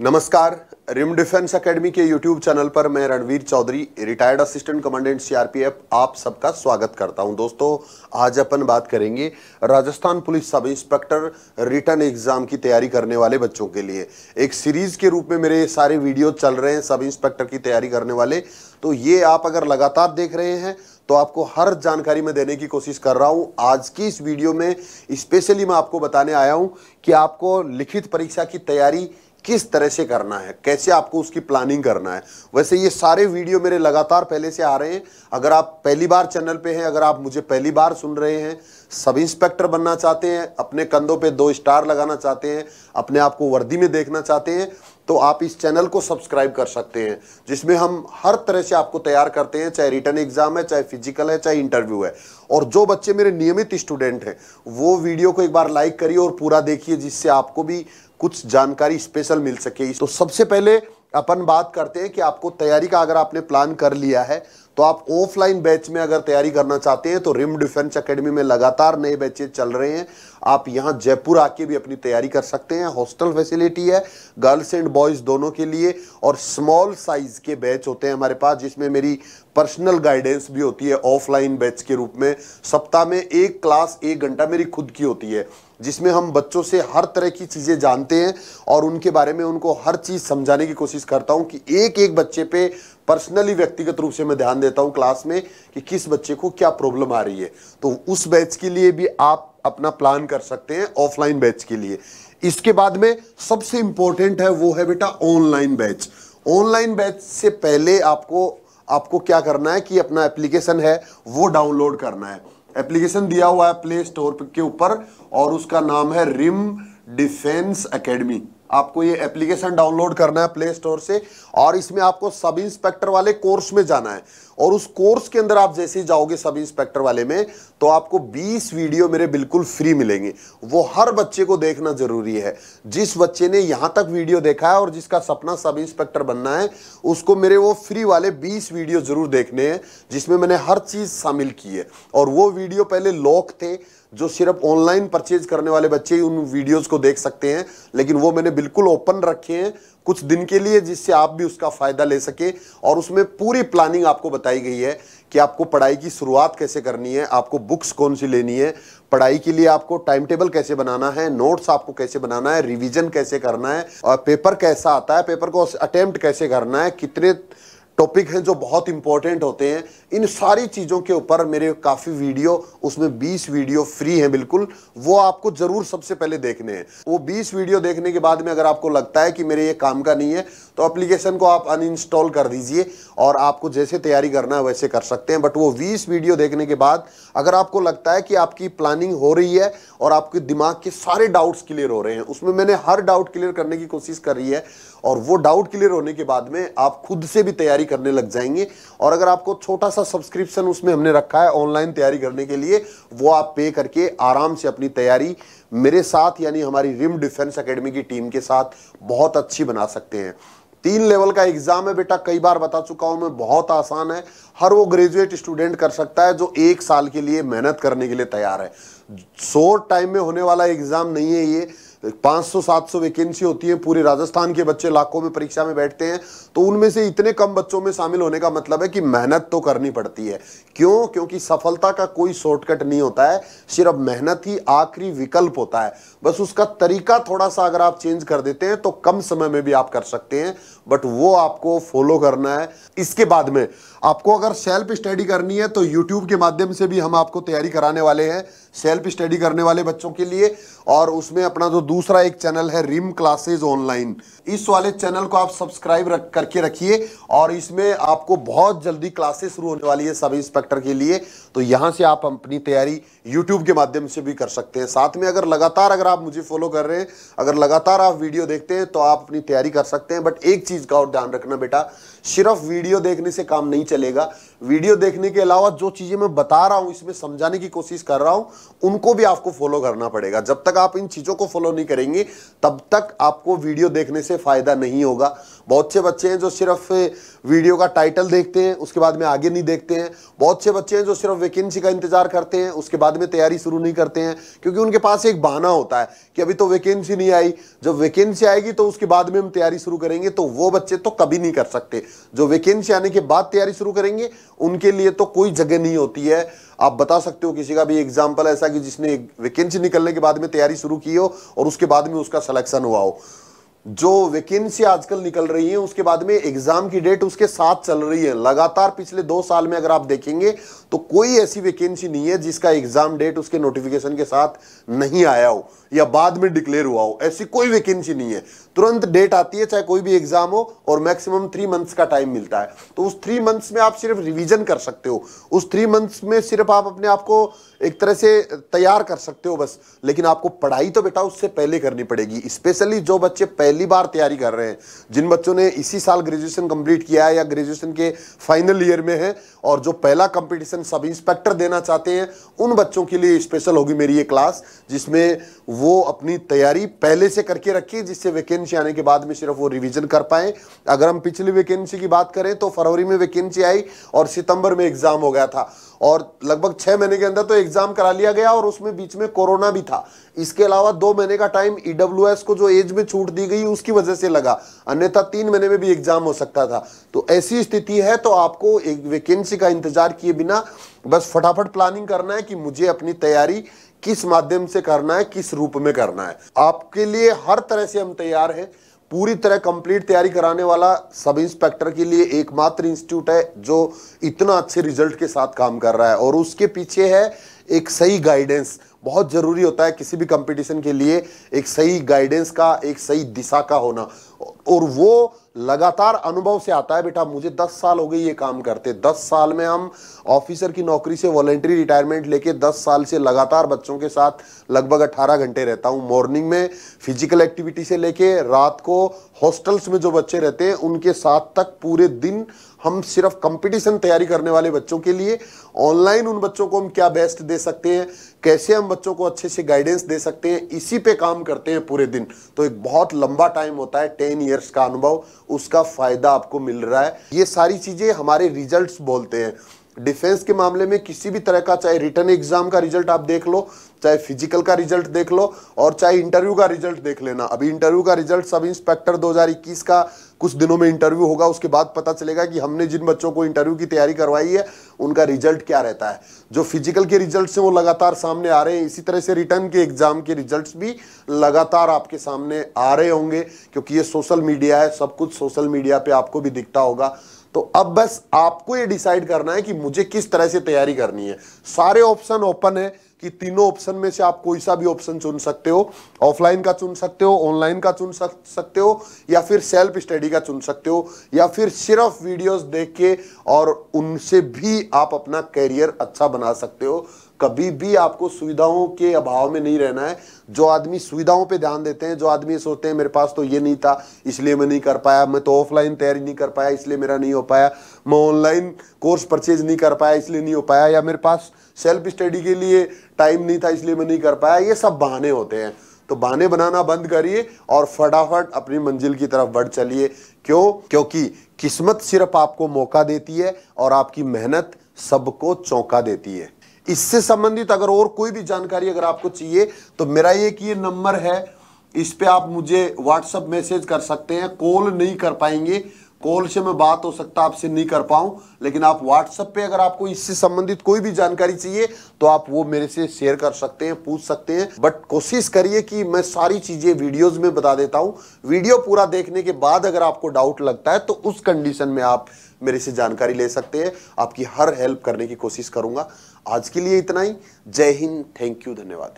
नमस्कार RIM defence academy के YouTube channel पर मैं Ranveer Chaudhary retired assistant commandant CRPF आप सबका स्वागत करता हूं दोस्तों आज अपन बात करेंगे Rajasthan police sub inspector written exam की तैयारी करने वाले बच्चों के लिए एक सीरीज के रूप में मेरे सारे वीडियो चल रहे हैं सब इंस्पेक्टर की तैयारी करने वाले तो ये आप अगर लगातार देख रहे हैं तो आपको हर जानकारी मैं देने की कोशिश कर रहा हूं आज की इस वीडियो में स्पेशली मैं आपको बताने आया हूं कि आपको लिखित परीक्षा की तैयारी किस तरह से करना है कैसे आपको उसकी प्लानिंग करना है वैसे ये सारे वीडियो मेरे लगातार पहले से आ रहे हैं अगर आप पहली बार चैनल पे हैं अगर आप मुझे पहली बार सुन रहे हैं सब इंस्पेक्टर बनना चाहते हैं अपने कंधों पे दो स्टार लगाना चाहते हैं अपने आप को वर्दी में देखना चाहते हैं तो आप इस चैनल को सब्सक्राइब कर सकते हैं जिसमें हम हर तरह से आपको तैयार करते हैं चाहे रिटर्न एग्जाम है चाहे फिजिकल है चाहे इंटरव्यू है और जो बच्चे मेरे नियमित स्टूडेंट हैं वो वीडियो को एक बार लाइक करिए और पूरा देखिए जिससे आपको भी कुछ जानकारी स्पेशल मिल सके तो सबसे पहले अपन बात करते हैं कि आपको तैयारी का अगर आपने प्लान कर लिया है तो आप ऑफलाइन बैच में अगर तैयारी करना चाहते हैं तो रिम डिफेंस एकेडमी में लगातार नए बैचेज चल रहे हैं आप यहाँ जयपुर आके भी अपनी तैयारी कर सकते हैं हॉस्टल फैसिलिटी है गर्ल्स एंड बॉयज़ दोनों के लिए और स्मॉल साइज़ के बैच होते हैं हमारे पास जिसमें मेरी पर्सनल गाइडेंस भी होती है ऑफलाइन बैच के रूप में सप्ताह में एक क्लास एक घंटा मेरी खुद की होती है जिसमें हम बच्चों से हर तरह की चीज़ें जानते हैं और उनके बारे में उनको हर चीज़ समझाने की कोशिश करता हूँ कि एक एक बच्चे पे पर्सनली व्यक्तिगत रूप से मैं ध्यान देता हूँ क्लास में कि किस बच्चे को क्या प्रॉब्लम आ रही है तो उस बैच के लिए भी आप अपना प्लान कर सकते हैं ऑफलाइन बैच के लिए इसके बाद में सबसे इंपॉर्टेंट है वो है बेटा ऑनलाइन बैच ऑनलाइन बैच से पहले आपको आपको क्या करना है कि अपना एप्लीकेशन है वो डाउनलोड करना है एप्लीकेशन दिया हुआ है प्ले स्टोर के ऊपर और उसका नाम है रिम डिफेंस एकेडमी आपको ये एप्लीकेशन डाउनलोड करना है प्ले स्टोर से और इसमें आपको सब इंस्पेक्टर वाले कोर्स में जाना है और उस कोर्स के अंदर आप जैसे ही जाओगे सब इंस्पेक्टर वाले में तो आपको 20 वीडियो मेरे बिल्कुल फ्री मिलेंगे वो हर बच्चे को देखना जरूरी है जिस बच्चे ने यहाँ तक वीडियो देखा है और जिसका सपना सब इंस्पेक्टर बनना है उसको मेरे वो फ्री वाले बीस वीडियो जरूर देखने हैं जिसमें मैंने हर चीज़ शामिल की है और वो वीडियो पहले लॉक थे जो सिर्फ ऑनलाइन परचेज करने वाले बच्चे ही उन वीडियोस को देख सकते हैं लेकिन वो मैंने बिल्कुल ओपन रखे हैं कुछ दिन के लिए जिससे आप भी उसका फ़ायदा ले सकें और उसमें पूरी प्लानिंग आपको बताई गई है कि आपको पढ़ाई की शुरुआत कैसे करनी है आपको बुक्स कौन सी लेनी है पढ़ाई के लिए आपको टाइम टेबल कैसे बनाना है नोट्स आपको कैसे बनाना है रिविजन कैसे करना है और पेपर कैसा आता है पेपर को अटैम्प्ट कैसे करना है कितने टॉपिक हैं जो बहुत इंपॉर्टेंट होते हैं इन सारी चीज़ों के ऊपर मेरे काफ़ी वीडियो उसमें 20 वीडियो फ्री हैं बिल्कुल वो आपको ज़रूर सबसे पहले देखने हैं वो 20 वीडियो देखने के बाद में अगर आपको लगता है कि मेरे ये काम का नहीं है तो एप्लीकेशन को आप अनइंस्टॉल कर दीजिए और आपको जैसे तैयारी करना है वैसे कर सकते हैं बट वो बीस वीडियो देखने के बाद अगर आपको लगता है कि आपकी प्लानिंग हो रही है और आपके दिमाग के सारे डाउट्स क्लियर हो रहे हैं उसमें मैंने हर डाउट क्लियर करने की कोशिश कर रही है और वो डाउट क्लियर होने के बाद में आप खुद से भी तैयारी करने लग जाएंगे और अगर आपको छोटा सा सब्सक्रिप्शन उसमें हमने रखा है ऑनलाइन तैयारी करने के लिए वो आप पे करके आराम से अपनी तैयारी मेरे साथ यानी हमारी रिम डिफेंस अकेडमी की टीम के साथ बहुत अच्छी बना सकते हैं तीन लेवल का एग्जाम है बेटा कई बार बता चुका हूं मैं बहुत आसान है हर वो ग्रेजुएट स्टूडेंट कर सकता है जो एक साल के लिए मेहनत करने के लिए तैयार है शोर टाइम में होने वाला एग्जाम नहीं है ये 500 सौ वैकेंसी होती है पूरे राजस्थान के बच्चे लाखों में परीक्षा में बैठते हैं तो उनमें से इतने कम बच्चों में शामिल होने का मतलब है कि मेहनत तो करनी पड़ती है क्यों क्योंकि सफलता का कोई शॉर्टकट नहीं होता है सिर्फ मेहनत ही आखिरी विकल्प होता है बस उसका तरीका थोड़ा सा अगर आप चेंज कर देते हैं तो कम समय में भी आप कर सकते हैं बट वो आपको फॉलो करना है इसके बाद में आपको अगर सेल्फ स्टडी करनी है तो यूट्यूब के माध्यम से भी हम आपको तैयारी कराने वाले हैं सेल्फ स्टडी करने वाले बच्चों के लिए और उसमें अपना जो दूसरा एक चैनल है रिम क्लासेज ऑनलाइन इस वाले चैनल को आप सब्सक्राइब रख करके रखिए और इसमें आपको बहुत जल्दी क्लासेस शुरू होने वाली है सब इंस्पेक्टर के लिए तो यहाँ से आप अपनी तैयारी यूट्यूब के माध्यम से भी कर सकते हैं साथ में अगर लगातार अगर आप मुझे फॉलो कर रहे हैं अगर लगातार आप वीडियो देखते हैं तो आप अपनी तैयारी कर सकते हैं बट एक चीज़ का और ध्यान रखना बेटा सिर्फ वीडियो देखने से काम नहीं चलेगा वीडियो देखने के अलावा जो चीज़ें मैं बता रहा हूँ इसमें समझाने की कोशिश कर रहा हूँ उनको भी आपको फॉलो करना पड़ेगा जब तक आप इन चीज़ों को फॉलो नहीं करेंगे तब तक आपको वीडियो देखने से फ़ायदा नहीं होगा बहुत से बच्चे हैं जो सिर्फ वीडियो का टाइटल देखते हैं उसके बाद में आगे नहीं देखते हैं बहुत से बच्चे हैं जो सिर्फ वैकेंसी का इंतज़ार करते हैं उसके बाद में तैयारी शुरू नहीं करते हैं क्योंकि उनके पास एक बहाना होता है कि अभी तो वैकेंसी नहीं आई जब वैकेंसी आएगी तो उसके बाद में हम तैयारी शुरू करेंगे तो वो बच्चे तो कभी नहीं कर सकते जो वैकेंसी आने के बाद तैयारी शुरू करेंगे उनके लिए तो कोई जगह नहीं होती है आप बता सकते हो किसी का भी एग्जाम्पल ऐसा कि जिसने वैकेंसी निकलने के बाद में तैयारी शुरू की हो और उसके बाद में उसका सिलेक्शन हुआ हो जो वैकेंसी आजकल निकल रही है उसके बाद में एग्जाम की डेट उसके साथ चल रही है लगातार पिछले दो साल में अगर आप देखेंगे तो कोई ऐसी वैकेंसी नहीं है जिसका एग्जाम डेट उसके नोटिफिकेशन के साथ नहीं आया हो या बाद में डिक्लेयर हुआ हो ऐसी कोई वैकेंसी नहीं है तुरंत डेट आती है चाहे कोई भी एग्जाम हो और मैक्सिमम थ्री मंथ्स का टाइम मिलता है तो उस थ्री मंथ्स में आप सिर्फ रिवीजन कर सकते हो उस थ्री मंथ्स में सिर्फ आप अपने आप को एक तरह से तैयार कर सकते हो बस लेकिन आपको पढ़ाई तो बेटा उससे पहले करनी पड़ेगी स्पेशली जो बच्चे पहली बार तैयारी कर रहे हैं जिन बच्चों ने इसी साल ग्रेजुएशन कंप्लीट किया है या ग्रेजुएशन के फाइनल ईयर में है और जो पहला कंपटीशन सब इंस्पेक्टर देना चाहते हैं उन बच्चों के लिए स्पेशल होगी मेरी ये क्लास जिसमें वो अपनी तैयारी पहले से करके रखिए जिससे वैकेंसी आने के बाद में सिर्फ वो रिवीजन कर पाए अगर हम पिछली वैकेंसी की बात करें तो फरवरी में वैकेंसी आई और सितंबर में एग्जाम हो गया था और लगभग छह महीने के अंदर तो एग्जाम करा लिया गया और उसमें बीच में कोरोना भी था इसके अलावा दो महीने का टाइम ईडब्ल्यू e को जो एज में छूट दी गई उसकी वजह से लगा अन्यथा तीन महीने में भी एग्जाम हो सकता था तो ऐसी स्थिति है तो आपको एक वैकेंसी का इंतजार किए बिना बस फटाफट प्लानिंग करना है कि मुझे अपनी तैयारी किस माध्यम से करना है किस रूप में करना है आपके लिए हर तरह से हम तैयार हैं पूरी तरह कंप्लीट तैयारी कराने वाला सब इंस्पेक्टर के लिए एकमात्र इंस्टीट्यूट है जो इतना अच्छे रिजल्ट के साथ काम कर रहा है और उसके पीछे है एक सही गाइडेंस बहुत ज़रूरी होता है किसी भी कंपटीशन के लिए एक सही गाइडेंस का एक सही दिशा का होना और वो लगातार अनुभव से आता है बेटा मुझे दस साल हो गए ये काम करते दस साल में हम ऑफिसर की नौकरी से वॉलेंट्री रिटायरमेंट लेके दस साल से लगातार बच्चों के साथ लगभग अट्ठारह घंटे रहता हूँ मॉर्निंग में फिजिकल एक्टिविटी से लेके रात को हॉस्टल्स में जो बच्चे रहते हैं उनके साथ तक पूरे दिन हम सिर्फ कंपटीशन तैयारी करने वाले बच्चों के लिए ऑनलाइन उन बच्चों को हम क्या बेस्ट दे सकते हैं कैसे हम बच्चों को अच्छे से गाइडेंस दे सकते हैं इसी पे काम करते हैं पूरे दिन तो एक बहुत लंबा टाइम होता है टेन ईयर्स का अनुभव उसका फायदा आपको मिल रहा है ये सारी चीजें हमारे रिजल्ट बोलते हैं डिफेंस के मामले में किसी भी तरह का चाहे रिटर्न एग्जाम का रिजल्ट आप देख लो चाहे फिजिकल का रिजल्ट देख लो और चाहे इंटरव्यू का रिजल्ट देख लेना अभी इंटरव्यू का रिजल्ट सब इंस्पेक्टर 2021 का कुछ दिनों में इंटरव्यू होगा उसके बाद पता चलेगा कि हमने जिन बच्चों को इंटरव्यू की तैयारी करवाई है उनका रिजल्ट क्या रहता है जो फिजिकल के रिजल्ट हैं वो लगातार सामने आ रहे हैं इसी तरह से रिटर्न के एग्जाम के रिजल्ट भी लगातार आपके सामने आ रहे होंगे क्योंकि ये सोशल मीडिया है सब कुछ सोशल मीडिया पर आपको भी दिखता होगा तो अब बस आपको ये डिसाइड करना है कि मुझे किस तरह से तैयारी करनी है सारे ऑप्शन ओपन है कि तीनों ऑप्शन में से आप कोई सा भी ऑप्शन चुन सकते हो ऑफलाइन का चुन सकते हो ऑनलाइन का चुन सक, सकते हो या फिर सेल्फ स्टडी का चुन सकते हो या फिर सिर्फ वीडियोस देख के और उनसे भी आप अपना करियर अच्छा बना सकते हो कभी भी आपको सुविधाओं के अभाव में नहीं रहना है जो आदमी सुविधाओं पे ध्यान देते हैं जो आदमी सोचते हैं मेरे पास तो ये नहीं था इसलिए मैं नहीं कर पाया मैं तो ऑफलाइन तैयारी नहीं कर पाया इसलिए मेरा नहीं हो पाया मैं ऑनलाइन कोर्स परचेज नहीं कर पाया इसलिए नहीं हो पाया या मेरे पास सेल्फ स्टडी के लिए टाइम नहीं था इसलिए मैं नहीं कर पाया ये सब बहाने होते हैं तो बहाने बनाना बंद करिए और फटाफट अपनी मंजिल की तरफ बढ़ चलिए क्यों क्योंकि किस्मत सिर्फ आपको मौका देती है और आपकी मेहनत सबको चौंका देती है इससे संबंधित अगर और कोई भी जानकारी अगर आपको चाहिए तो मेरा एक ये नंबर है इस पर आप मुझे व्हाट्सअप मैसेज कर सकते हैं कॉल नहीं कर पाएंगे कॉल से मैं बात हो सकता आपसे नहीं कर पाऊं लेकिन आप व्हाट्सअप पे अगर आपको इससे संबंधित कोई भी जानकारी चाहिए तो आप वो मेरे से शेयर कर सकते हैं पूछ सकते हैं बट कोशिश करिए कि मैं सारी चीज़ें वीडियोस में बता देता हूँ वीडियो पूरा देखने के बाद अगर आपको डाउट लगता है तो उस कंडीशन में आप मेरे से जानकारी ले सकते हैं आपकी हर हेल्प करने की कोशिश करूंगा आज के लिए इतना ही जय हिंद थैंक यू धन्यवाद